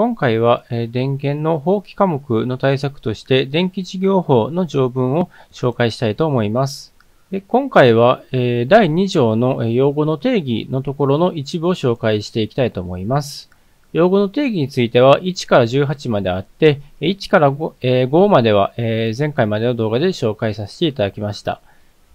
今回は、え電源の放棄科目の対策として電気事業法の条文を紹介したいと思います。で今回は、え第2条の用語の定義のところの一部を紹介していきたいと思います。用語の定義については1から18まであって、1から 5,、え5までは、え前回までの動画で紹介させていただきました。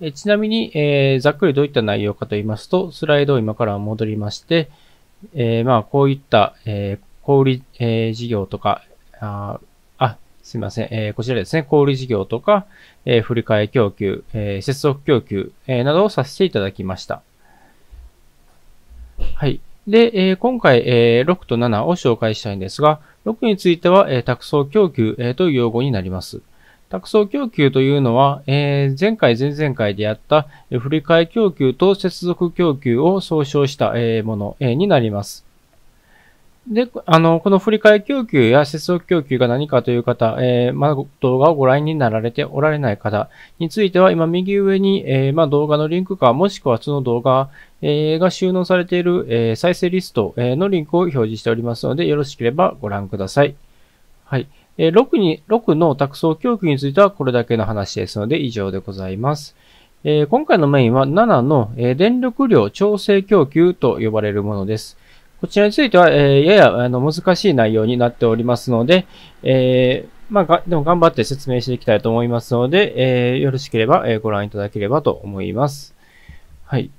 えちなみに、えざっくりどういった内容かと言いますと、スライドを今から戻りまして、えまあ、こういった、え小売、えー、事業とか、あ、あすいません、えー、こちらですね、小売事業とか、えー、振り替え供給、えー、接続供給、えー、などをさせていただきました。はい。で、えー、今回、えー、6と7を紹介したいんですが、6については、えー、託送供給、えー、という用語になります。託送供給というのは、えー、前回、前々回でやった、えー、振り替え供給と接続供給を総称した、えー、もの、えー、になります。で、あの、この振替供給や接続供給が何かという方、えー、まあ、動画をご覧になられておられない方については、今右上に、えー、まあ、動画のリンクか、もしくはその動画、えー、が収納されている、え再生リスト、えのリンクを表示しておりますので、よろしければご覧ください。はい。え6に、6の託送供給についてはこれだけの話ですので、以上でございます。え今回のメインは7の、え電力量調整供給と呼ばれるものです。こちらについては、えー、ややあの難しい内容になっておりますので、えー、まあが、でも頑張って説明していきたいと思いますので、えー、よろしければ、えー、ご覧いただければと思います。はい。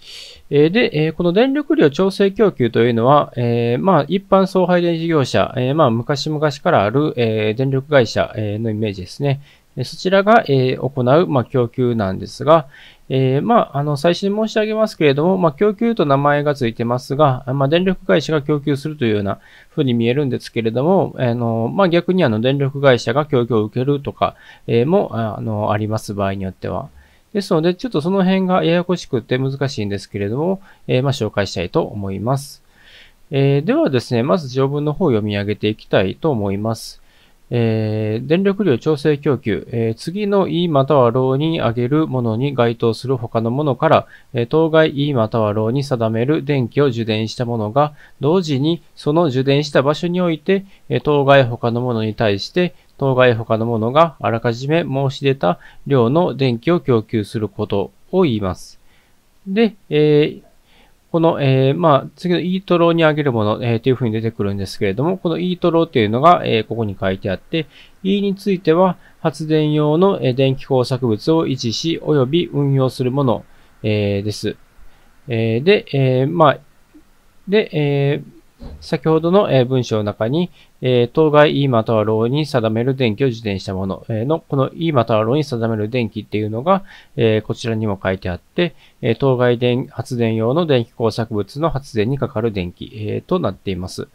えー、で、えー、この電力量調整供給というのは、えー、まあ、一般送配電事業者、えー、まあ、昔々からある、えー、電力会社、えー、のイメージですね。そちらが、えー、行う、まあ、供給なんですが、えー、まあ、あの、最初に申し上げますけれども、まあ、供給と名前がついてますが、まあ、電力会社が供給するというようなふうに見えるんですけれども、あ、の、まあ、逆にあの、電力会社が供給を受けるとか、えー、も、あの、あります、場合によっては。ですので、ちょっとその辺がややこしくて難しいんですけれども、えー、まあ、紹介したいと思います。えー、ではですね、まず条文の方を読み上げていきたいと思います。えー、電力量調整供給、えー、次の E またはローに上げるものに該当する他のものから、えー、当該 E またはローに定める電気を受電したものが、同時にその受電した場所において、え当該他のものに対して、当該他のものがあらかじめ申し出た量の電気を供給することを言います。で、えこの、えー、まあ、次の e トローにあげるもの、えー、というふうに出てくるんですけれども、この e トロっていうのが、えー、ここに書いてあって、e については、発電用の、え電気工作物を維持し、及び運用するもの、えです。えで、えまあ、で、え先ほどの、え文章の中に、え当該 E またはローに定める電気を自転したもの、えの、この E またはローに定める電気っていうのが、えこちらにも書いてあって、え当該電発電用の電気工作物の発電にかかる電気、えとなっています。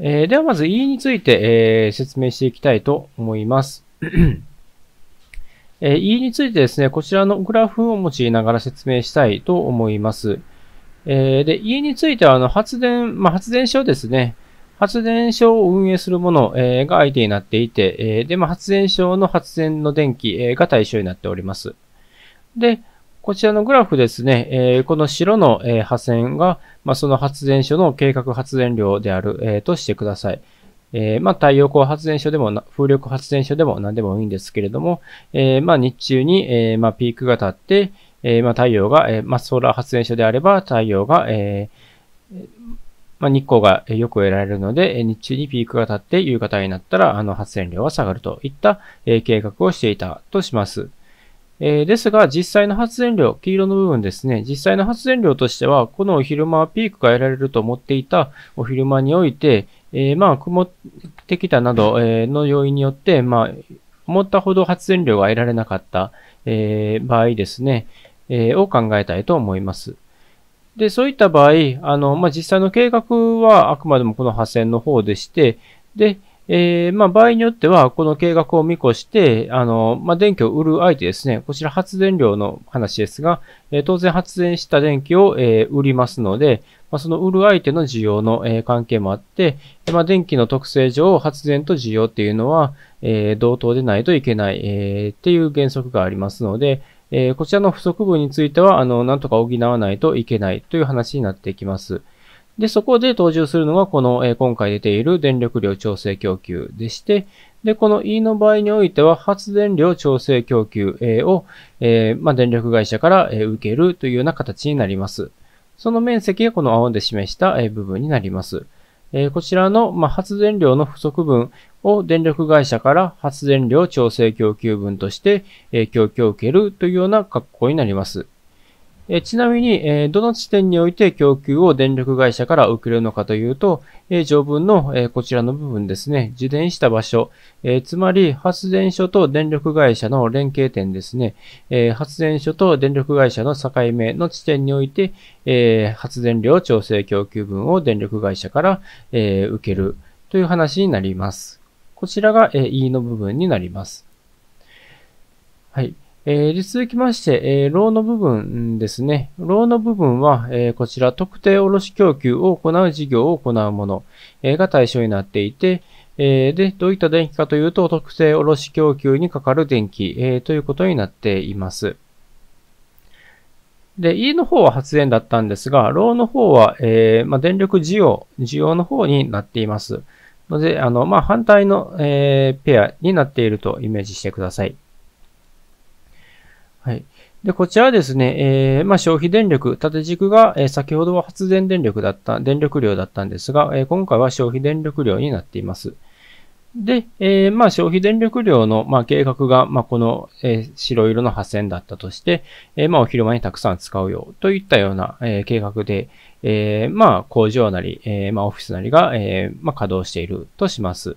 えではまず E について、え説明していきたいと思います。え E についてですね、こちらのグラフを用いながら説明したいと思います。えー、で、家については、あの、発電、まあ、発電所ですね。発電所を運営するもの、えー、が相手になっていて、えー、で、まあ、発電所の発電の電気、えー、が対象になっております。で、こちらのグラフですね、えこの白の、え破線が、まあ、その発電所の計画発電量である、えとしてください。えまあ、太陽光発電所でも風力発電所でも何でもいいんですけれども、えまあ、日中に、えまあ、ピークが立って、えー、まあ、太陽が、えー、まあ、ソーラー発電所であれば、太陽が、えー、まあ、日光がよく得られるので、日中にピークが立って夕方になったら、あの、発電量が下がるといった、え計画をしていたとします。えですが、実際の発電量、黄色の部分ですね、実際の発電量としては、このお昼間はピークが得られると思っていたお昼間において、えまあ、曇ってきたなど、えの要因によって、まあ、思ったほど発電量が得られなかった、え場合ですね、えー、を考えたいと思います。で、そういった場合、あの、まあ、実際の計画はあくまでもこの破線の方でして、で、えー、まあ、場合によっては、この計画を見越して、あの、まあ、電気を売る相手ですね。こちら発電量の話ですが、え当然発電した電気を、え売りますので、まその売る相手の需要の、え関係もあって、ま電気の特性上、発電と需要っていうのは、え同等でないといけない、えっていう原則がありますので、えー、こちらの不足分については、あの、なんとか補わないといけないという話になってきます。で、そこで登場するのが、この、えー、今回出ている電力量調整供給でして、で、この E の場合においては、発電量調整供給、えを、えー、まあ、電力会社から、え受けるというような形になります。その面積がこの青で示した、え部分になります。えー、こちらの、まあ、発電量の不足分を電力会社から発電量調整供給分として、えー、供給を受けるというような格好になります。えちなみに、えどの地点において供給を電力会社から受けるのかというと、え条文の、えこちらの部分ですね、受電した場所、えつまり発電所と電力会社の連携点ですね、え発電所と電力会社の境目の地点において、え発電量調整供給分を電力会社から、え受けるという話になります。こちらが、え E の部分になります。はい。えー、続きまして、えー、ローの部分ですね。ローの部分は、えー、こちら、特定卸供給を行う事業を行うもの、えー、が対象になっていて、えー、で、どういった電気かというと、特定卸供給にかかる電気、えー、ということになっています。で、E の方は発電だったんですが、ローの方は、えーまあ、電力需要、需要の方になっています。ので、あの、まあ、反対の、えー、ペアになっているとイメージしてください。はい。で、こちらはですね、えー、まあ、消費電力、縦軸が、えー、先ほどは発電電力だった、電力量だったんですが、えー、今回は消費電力量になっています。で、えまあ、消費電力量の、まあ、計画が、まこの、え白色の破線だったとして、えまお昼間にたくさん使うよといったような、え計画で、えま工場なり、えまオフィスなりが、えま稼働しているとします。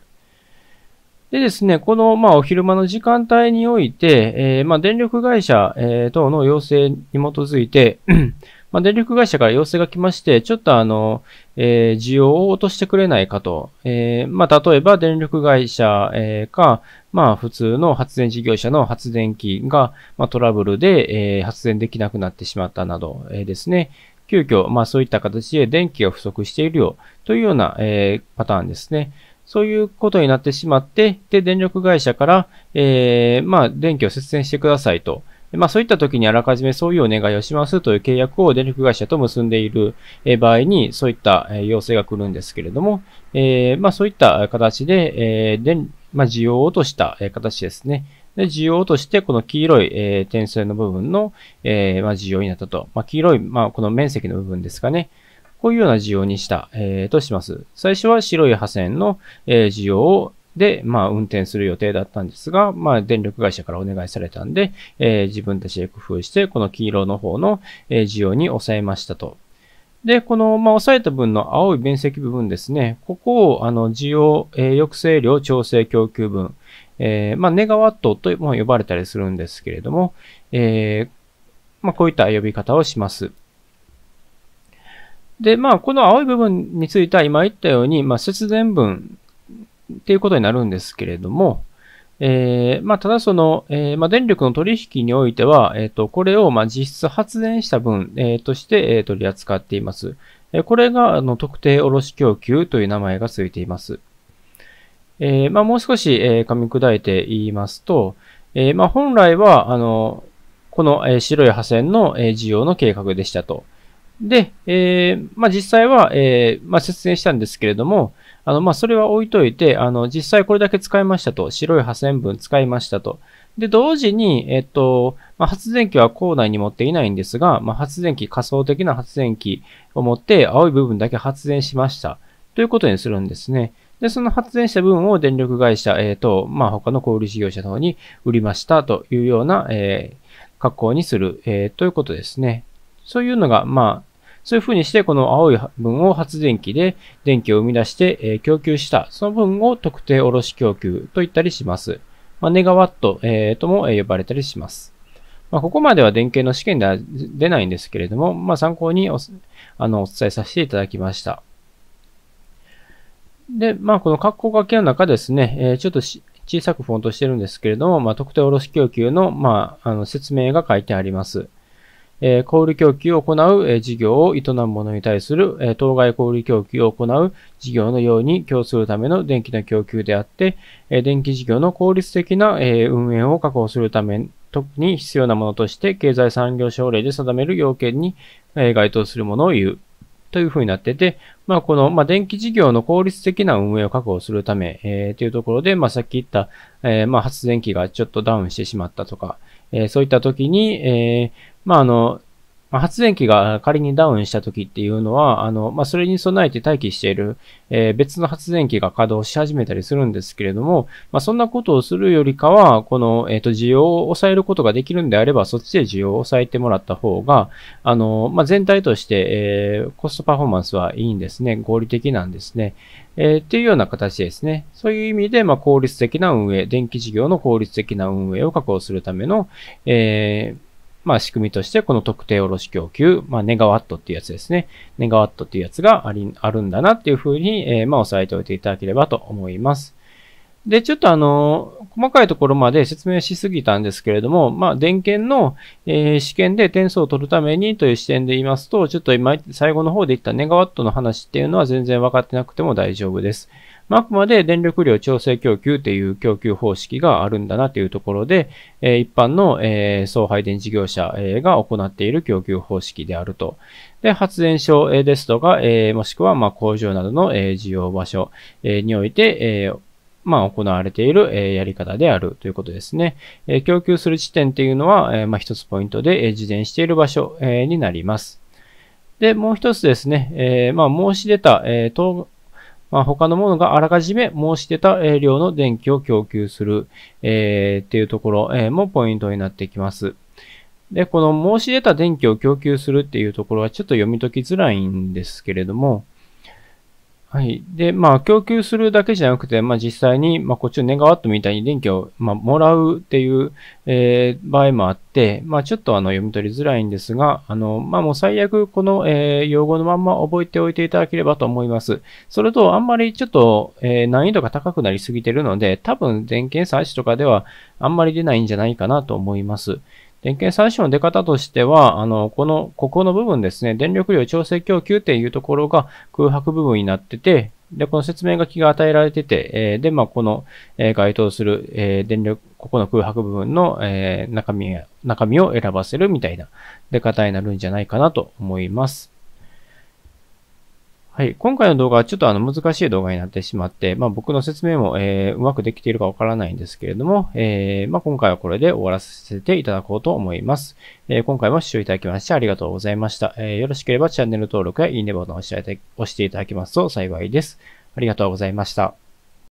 でですね、この、まあ、お昼間の時間帯において、えー、まあ、電力会社、えー、等の要請に基づいて まあ、電力会社から要請が来まして、ちょっとあの、えー、需要を落としてくれないかと。えー、まあ、例えば電力会社、えー、か、まあ、普通の発電事業者の発電機が、まあ、トラブルで、えー、発電できなくなってしまったなど、えー、ですね。急遽、まあ、そういった形で電気が不足しているよというような、えー、パターンですね。そういうことになってしまって、で、電力会社から、えー、まあ、電気を節電してくださいと。まあ、そういった時にあらかじめそういうお願いをしますという契約を電力会社と結んでいる場合に、そういった要請が来るんですけれども、えー、まあ、そういった形で、えー、電、まあ、需要を落とした形ですね。で、需要として、この黄色い、えー、点線の部分の、えー、まあ、需要になったと。まあ、黄色い、まあ、この面積の部分ですかね。こういうような需要にした、えー、とします。最初は白い破線の、えー、需要で、まあ、運転する予定だったんですが、まあ、電力会社からお願いされたんで、えー、自分たちで工夫して、この黄色の方の、え需要に抑えましたと。で、この、まあ、抑えた分の青い面積部分ですね。ここを、あの、需要、えー、抑制量調整供給分、えー、まあ、ネガワットとも呼ばれたりするんですけれども、えー、まあ、こういった呼び方をします。で、まあ、この青い部分については今言ったように、まあ、節電分っていうことになるんですけれども、えー、まあ、ただその、えー、まあ、電力の取引においては、えっ、ー、と、これを、ま、実質発電した分、えー、として、えー、取り扱っています。えー、これが、あの、特定卸供給という名前が付いています。えー、まあ、もう少し、えー、噛み砕いて言いますと、えー、まあ、本来は、あの、この、えー、白い破線の、えー、需要の計画でしたと。で、えー、まあ、実際は、えー、まあ、説明したんですけれども、あの、まあ、それは置いといて、あの、実際これだけ使いましたと。白い破線分使いましたと。で、同時に、えっと、まあ、発電機は校内に持っていないんですが、まあ、発電機、仮想的な発電機を持って、青い部分だけ発電しました。ということにするんですね。で、その発電した分を電力会社、えっ、ー、と、まあ、他の小売事業者の方に売りましたというような、えー、格好にする、えー、ということですね。そういうのが、まあ、そういうふうにして、この青い分を発電機で電気を生み出して、え供給した、その分を特定卸供給と言ったりします。まあ、ネガワット、えー、とも呼ばれたりします。まあ、ここまでは電系の試験では出ないんですけれども、まあ、参考におあのお伝えさせていただきました。で、まあ、この格好掛けの中ですね、えー、ちょっと小さくフォントしてるんですけれども、まあ、特定卸供給の、まあ、あの説明が書いてあります。え小売供給を行う、え事業を営む者に対する、え当該小売供給を行う事業のように供するための電気の供給であって、え電気事業の効率的な、え運営を確保するため特に必要なものとして経済産業省令で定める要件に、え該当するものを言う。というふうになってて、まあ、この、まあ、電気事業の効率的な運営を確保するため、えー、というところで、まあ、さっき言った、えー、まあ、発電機がちょっとダウンしてしまったとか、えー、そういった時に、えー、まあ、あの、発電機が仮にダウンした時っていうのは、あの、まあ、それに備えて待機している、えー、別の発電機が稼働し始めたりするんですけれども、まあ、そんなことをするよりかは、この、えっ、ー、と、需要を抑えることができるんであれば、そっちで需要を抑えてもらった方が、あの、まあ、全体として、えー、コストパフォーマンスはいいんですね。合理的なんですね。えー、っていうような形ですね。そういう意味で、まあ、効率的な運営、電気事業の効率的な運営を確保するための、えー、まあ、仕組みとして、この特定卸供給、まあ、ネガワットっていうやつですね。ネガワットっていうやつがあり、あるんだなっていうふうに、えー、まあ、押さえておいていただければと思います。で、ちょっとあの、細かいところまで説明しすぎたんですけれども、まあ、電検の、えー、試験で点数を取るためにという視点で言いますと、ちょっと今、最後の方で言ったネガワットの話っていうのは全然分かってなくても大丈夫です。まあ、あくまで電力量調整供給っていう供給方式があるんだなというところで、え一般の、え送配電事業者、えが行っている供給方式であると。で、発電所、えですとか、えもしくは、ま工場などの、え需要場所、えにおいて、えまあ、行われている、えやり方であるということですね。え供給する地点っていうのは、えまあ、一つポイントで、え事前している場所、えになります。で、もう一つですね、えまあ、申し出た、えまあ、他のものがあらかじめ申し出た量の電気を供給する、えー、っていうところ、えもポイントになってきます。で、この申し出た電気を供給するっていうところはちょっと読み解きづらいんですけれども、はい。で、まあ、供給するだけじゃなくて、まあ、実際に、まあ、こっちのネガワットみたいに電気を、まあ、もらうっていう、えー、場合もあって、まあ、ちょっとあの、読み取りづらいんですが、あの、まあ、もう最悪、この、えー、用語のまんま覚えておいていただければと思います。それと、あんまりちょっと、えー、難易度が高くなりすぎてるので、多分、電検査足とかでは、あんまり出ないんじゃないかなと思います。電源最初の出方としては、あの、この、ここの部分ですね、電力量調整供給っていうところが空白部分になってて、で、この説明書きが与えられてて、えー、で、まあ、この、えー、該当する、えー、電力、ここの空白部分の、え中身、中身を選ばせるみたいな出方になるんじゃないかなと思います。はい。今回の動画はちょっとあの難しい動画になってしまって、まあ僕の説明も、えー、うまくできているかわからないんですけれども、えー、まあ今回はこれで終わらせていただこうと思います。えー、今回も視聴いただきましてありがとうございました。えー、よろしければチャンネル登録やいいねボタンを押していただきますと幸いです。ありがとうございました。